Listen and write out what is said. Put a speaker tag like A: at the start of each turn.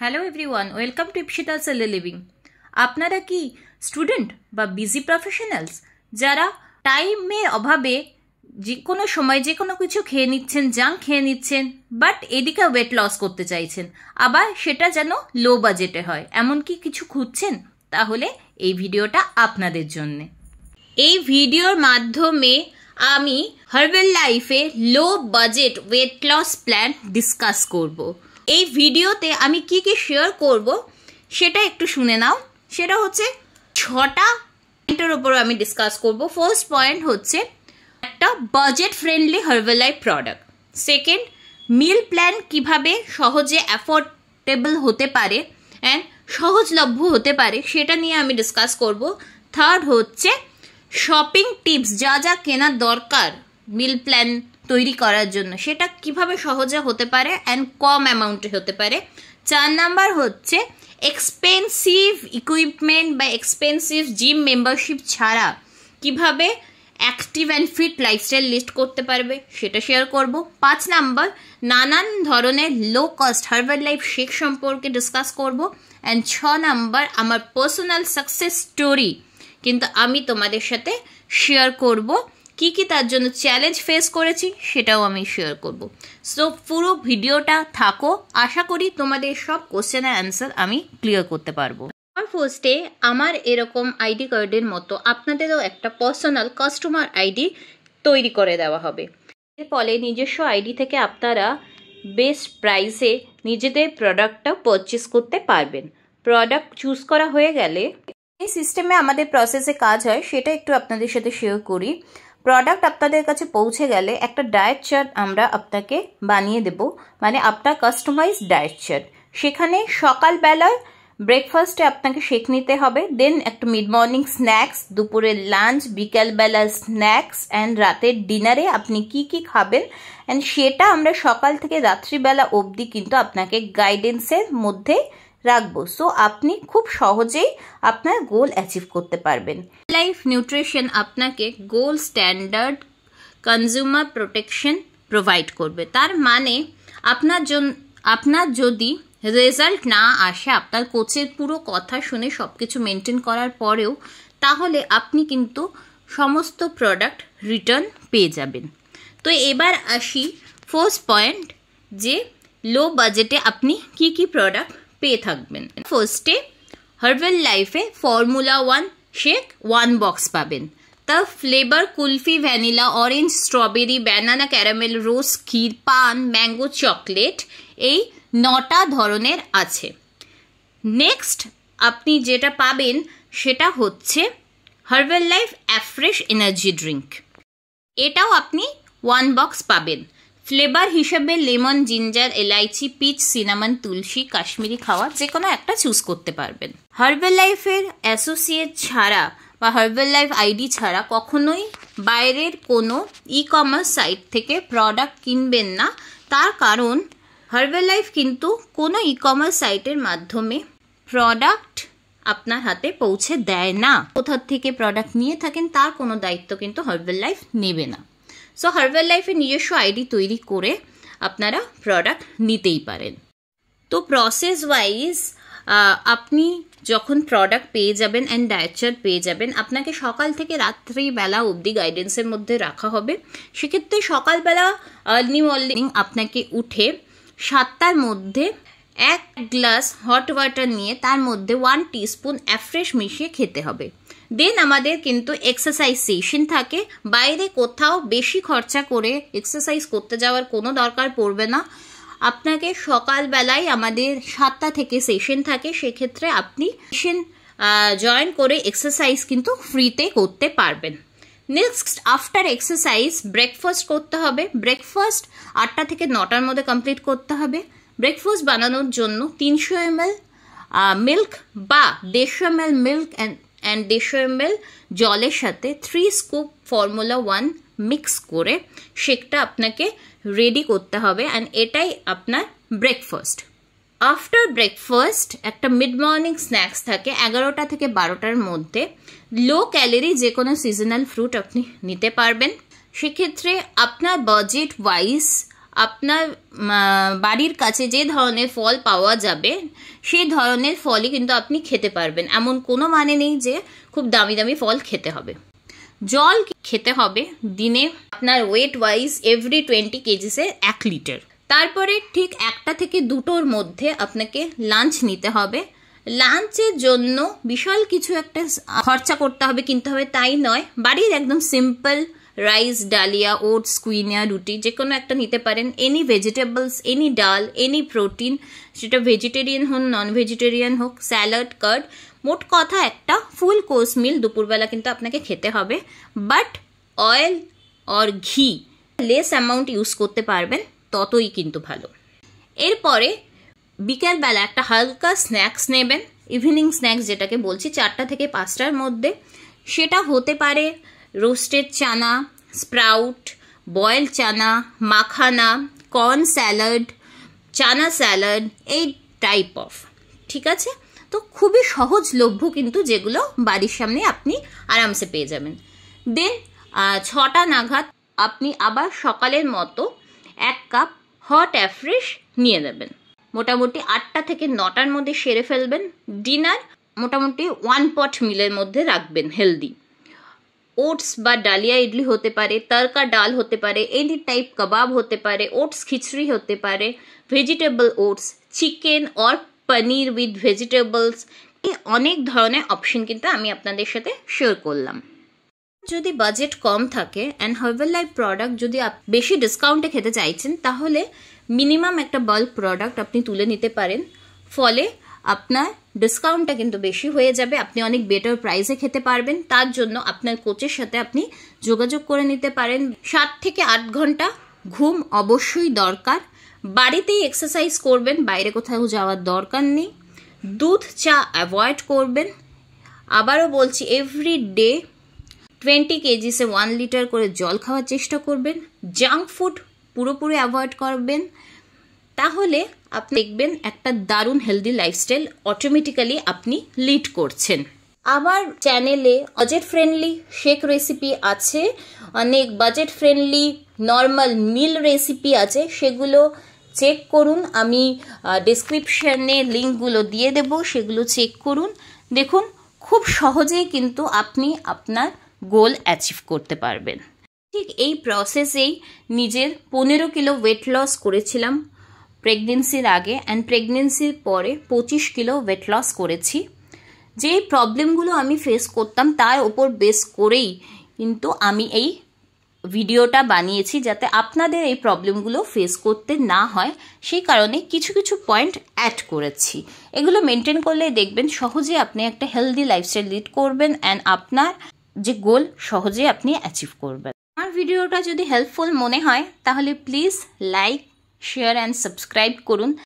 A: hello everyone welcome to Ipsita সেলে living আপনারা কি স্টুডেন্ট বা বিজি প্রফেশনালস যারা টাইমের অভাবে যে কোনো সময় যে কোনো কিছু খেয়ে নিচ্ছেন জাং খেয়ে নিচ্ছেন বাট এদিকে ওয়েট লস করতে চাইছেন আবার সেটা যেন লো বাজেটে হয় এমন কি কিছু খুঁজছেন তাহলে এই ভিডিওটা আপনাদের জন্যে এই ভিডিওর মাধ্যমে আমি হার্বেল লাইফে low budget weight loss plan discuss করবো এই ভিডিওতে আমি কি কি শেয়ার করব সেটা একটু শুনে নাও সেটা হচ্ছে ছটা পয়েন্টের ওপর আমি ডিসকাস করব ফার্স্ট পয়েন্ট হচ্ছে একটা budget friendly Herbalife product second meal plan কিভাবে সহজে অ্যাফোর্ডেবল হতে পারে অ্যান্ড সহজলভ্য হতে পারে সেটা নিয়ে আমি ডিসকাস করব থার্ড হচ্ছে শপিং টিপস যা যা কেনার দরকার মিল প্ল্যান তৈরি করার জন্য সেটা কিভাবে সহজে হতে পারে অ্যান্ড কম অ্যামাউন্টে হতে পারে চার নাম্বার হচ্ছে এক্সপেন্সিভ ইকুইপমেন্ট বা এক্সপেন্সিভ জিম মেম্বারশিপ ছাড়া কিভাবে active and fit lifestyle list করতে পারবে সেটা শেয়ার করব পাঁচ নাম্বার নানান ধরনের low cost Herbalife shake সম্পর্কে ডিসকাস করব অ্যান্ড ছ নাম্বার আমার পার্সোনাল সাকসেস স্টোরি কিন্তু আমি তোমাদের সাথে শেয়ার করবো কি কি তার জন্য চ্যালেঞ্জ ফেস করেছি সেটাও আমি শেয়ার করব সো পুরো ভিডিওটা থাকো আশা করি তোমাদের সব কোশ্চেনের অ্যান্সার আমি ক্লিয়ার করতে পারবো আমার ফার্স্টে আমার এরকম আইডি কার্ডের মতো আপনাদেরও একটা পার্সোনাল কাস্টমার আইডি তৈরি করে দেওয়া হবে এর ফলে নিজস্ব আইডি থেকে আপনারা বেস্ট প্রাইসে নিজেদের প্রোডাক্টটা পারচেস করতে পারবেন প্রোডাক্ট চুজ করা হয়ে গেলে এই সিস্টেমে আমাদের প্রসেসে কাজ হয় সেটা একটু আপনাদের সাথে শেয়ার করি প্রোডাক্ট আপনাদের কাছে পৌঁছে গেলে একটা ডায়েট চার্ট আমরা আপনাকে বানিয়ে দেব মানে আপনার কাস্টমাইজ ডায়েট চার্ট সেখানে সকালবেলায় ব্রেকফাস্টে আপনাকে শেক নিতে হবে দেন একটা মিড মর্নিং স্ন্যাক্স দুপুরে লাঞ্চ বিকালবেলার স্ন্যাক্স অ্যান্ড রাতের ডিনারে আপনি কি কি খাবেন অ্যান্ড সেটা আমরা সকাল থেকে রাত্রিবেলা অবধি কিন্তু আপনাকে গাইডেন্সের মধ্যে রাখবো সো আপনি খুব সহজেই আপনার গোল অ্যাচিভ করতে পারবেন লাইফ নিউট্রিশন আপনাকে goal standard consumer protection provide করবে তার মানে আপনার জন্য আপনার যদি রেজাল্ট না আসে আপনার কোচের পুরো কথা শুনে সব কিছু মেনটেন করার পরেও তাহলে আপনি কিন্তু সমস্ত প্রোডাক্ট রিটার্ন পেয়ে যাবেন তো এবার আসি ফার্স্ট পয়েন্ট যে লো বাজেটে আপনি কি কি প্রোডাক্ট পেয়ে থাকবেন ফার্স্টে হার্বেল লাইফে formula one shake one box পাবেন the flavour kulfi vanilla orange strawberry banana caramel rose kheer paan mango chocolate এই নটা ধরনের আছে নেক্সট আপনি যেটা পাবেন সেটা হচ্ছে Herbalife Afresh energy drink এটাও আপনি ওয়ান বক্স পাবেন ফ্লেভার হিসেবে lemon ginger elaichi peach cinnamon tulsi Kashmiri খাওয়া যে কোনো একটা চুজ করতে পারবেন হার্বেল লাইফের অ্যাসোসিয়েট ছাড়া বা হার্বেল লাইফ আইডি ছাড়া কখনোই বাইরের কোনো ই কমার্স সাইট থেকে প্রোডাক্ট কিনবেন না তার কারণ হার্বেল লাইফ কিন্তু কোনো ই কমার্স সাইটের মাধ্যমে প্রোডাক্ট আপনার হাতে পৌঁছে দেয় না কোথার থেকে প্রোডাক্ট নিয়ে থাকেন তার কোনো দায়িত্ব কিন্তু হার্বেল লাইফ নেবে না সো হার্বাল লাইফে নিজস্ব আইডি তৈরি করে আপনারা প্রোডাক্ট নিতেই পারেন তো প্রসেস ওয়াইজ আপনি যখন প্রোডাক্ট পেয়ে যাবেন অ্যান্ড ডায়েচার পেয়ে যাবেন আপনাকে সকাল থেকে রাত্রিবেলা অবধি গাইডেন্সের মধ্যে রাখা হবে সেক্ষেত্রে সকালবেলা আর্লি মর্নিং আপনাকে উঠে সাতটার মধ্যে এক গ্লাস হট ওয়াটার নিয়ে তার মধ্যে ওয়ান টিস্পুন অ্যাফ্রেশ মিশিয়ে খেতে হবে দেন আমাদের কিন্তু এক্সারসাইজ সেশন থাকে বাইরে কোথাও বেশি খরচা করে এক্সারসাইজ করতে যাওয়ার কোনো দরকার পড়বে না আপনাকে সকালবেলায় আমাদের সাতটা থেকে সেশন থাকে সেক্ষেত্রে আপনি সেশন জয়েন করে এক্সারসাইজ কিন্তু ফ্রিতে করতে পারবেন নেক্সট আফটার এক্সারসাইজ ব্রেকফাস্ট করতে হবে ব্রেকফাস্ট আটটা থেকে নটার মধ্যে কমপ্লিট করতে হবে ব্রেকফাস্ট বানানোর জন্য তিনশো এম মিল্ক বা দেড়শো এম মিল্ক অ্যান্ড অ্যান্ড দেড়শো এম জলের সাথে three scoop formula one mix করে শেকটা আপনাকে রেডি করতে হবে অ্যান্ড এটাই আপনার ব্রেকফাস্ট আফটার ব্রেকফাস্ট একটা মিড মর্নিং স্ন্যাক্স থাকে এগারোটা থেকে বারোটার মধ্যে লো ক্যালোরি যে কোনো সিজনাল ফ্রুট আপনি নিতে পারবেন সেক্ষেত্রে আপনার বাজেট ওয়াইজ আপনার বাড়ির কাছে যে ধরনের ফল পাওয়া যাবে সেই ধরনের ফলই কিন্তু আপনি খেতে পারবেন এমন কোনো মানে নেই যে খুব দামি দামি ফল খেতে হবে জল খেতে হবে দিনে আপনার ওয়েট ওয়াইজ এভরি টোয়েন্টি কেজিসে এক লিটার তারপরে ঠিক একটা থেকে দুটোর মধ্যে আপনাকে লাঞ্চ নিতে হবে লাঞ্চের জন্য বিশাল কিছু একটা খরচা করতে হবে কিনতে হবে তাই নয় বাড়ির একদম সিম্পল রাইস ডালিয়া ওটস কুইনিয়া রুটি যে কোনো একটা নিতে পারেন এনি ভেজিটেবলস এনি ডাল এনি প্রোটিন সেটা ভেজিটেরিয়ান হোক নন ভেজিটেরিয়ান হোক স্যালাড কার্ড মোট কথা একটা ফুল কোর্স মিল দুপুরবেলা কিন্তু আপনাকে খেতে হবে but oil or ghee less amount use করতে পারবেন ততই কিন্তু ভালো এরপরে বিকেলবেলা একটা হালকা স্ন্যাক্স নেবেন ইভিনিং স্ন্যাক্স যেটাকে বলছি চারটা থেকে পাঁচটার মধ্যে সেটা হতে পারে roasted chana sprout boil chana makhana corn salad chana salad এই টাইপ অফ ঠিক আছে তো খুবই সহজলভ্য কিন্তু যেগুলো বাড়ির সামনে আপনি আরামসে পেয়ে যাবেন দেন ছটা নাগাদ আপনি আবার সকালের মতো এক কাপ হট অ্যাফ্রেশ নিয়ে নেবেন মোটামুটি আটটা থেকে নটার মধ্যে সেরে ফেলবেন ডিনার মোটামুটি ওয়ান পট মিলের মধ্যে রাখবেন হেলদি ওটস বা ডালিয়া ইডলি হতে পারে তরকা ডাল হতে পারে এনি টাইপ কাবাব হতে পারে ওটস খিচড়ি হতে পারে vegetable oats chicken or paneer with vegetables এই অনেক ধরনের অপশন কিন্তু আমি আপনাদের সাথে শেয়ার করলাম যদি বাজেট কম থাকে অ্যান্ড হার্বাল লাইফ প্রোডাক্ট যদি বেশি ডিসকাউন্টে খেতে চাইছেন তাহলে মিনিমাম একটা বাল্ক প্রোডাক্ট আপনি তুলে নিতে পারেন ফলে আপনার ডিসকাউন্টটা কিন্তু বেশি হয়ে যাবে আপনি অনেক বেটার প্রাইসে খেতে পারবেন তার জন্য আপনার কোচের সাথে আপনি যোগাযোগ করে নিতে পারেন সাত থেকে আট ঘন্টা ঘুম অবশ্যই দরকার বাড়িতেই এক্সারসাইজ করবেন বাইরে কোথাও যাওয়ার দরকার নেই দুধ চা অ্যাভয়েড করবেন আবারও বলছি এভরি ডে টোয়েন্টি কেজিসে ওয়ান লিটার করে জল খাওয়ার চেষ্টা করবেন জাঙ্ক ফুড পুরোপুরি অ্যাভয়েড করবেন তাহলে আপনি দেখবেন একটা দারুণ হেলদি লাইফস্টাইল অটোমেটিক্যালি আপনি লিড করছেন আমার চ্যানেলে বাজেট ফ্রেন্ডলি শেক রেসিপি আছে অনেক budget friendly normal meal recipe আছে সেগুলো চেক করুন আমি ডিসক্রিপশানে লিঙ্কগুলো দিয়ে দেব সেগুলো চেক করুন দেখুন খুব সহজেই কিন্তু আপনি আপনার গোল অ্যাচিভ করতে পারবেন ঠিক এই প্রসেসেই নিজের পনেরো কিলো ওয়েট লস করেছিলাম প্রেগনেন্সির আগে অ্যান্ড প্রেগনেন্সির পরে পঁচিশ কিলো ওয়েট লস করেছি যে প্রবলেমগুলো আমি ফেস করতাম তার ওপর বেস করেই কিন্তু আমি এই ভিডিওটা বানিয়েছি যাতে আপনাদের এই প্রবলেমগুলো ফেস করতে না হয় সেই কারণে কিছু কিছু পয়েন্ট অ্যাড করেছি এগুলো মেনটেন করলে দেখবেন সহজে আপনি একটা হেলদি লাইফস্টাইল লিড করবেন অ্যান্ড আপনার যে গোল সহজে আপনি অ্যাচিভ করবেন আমার ভিডিওটা যদি হেল্পফুল মনে হয় তাহলে please like share and subscribe करून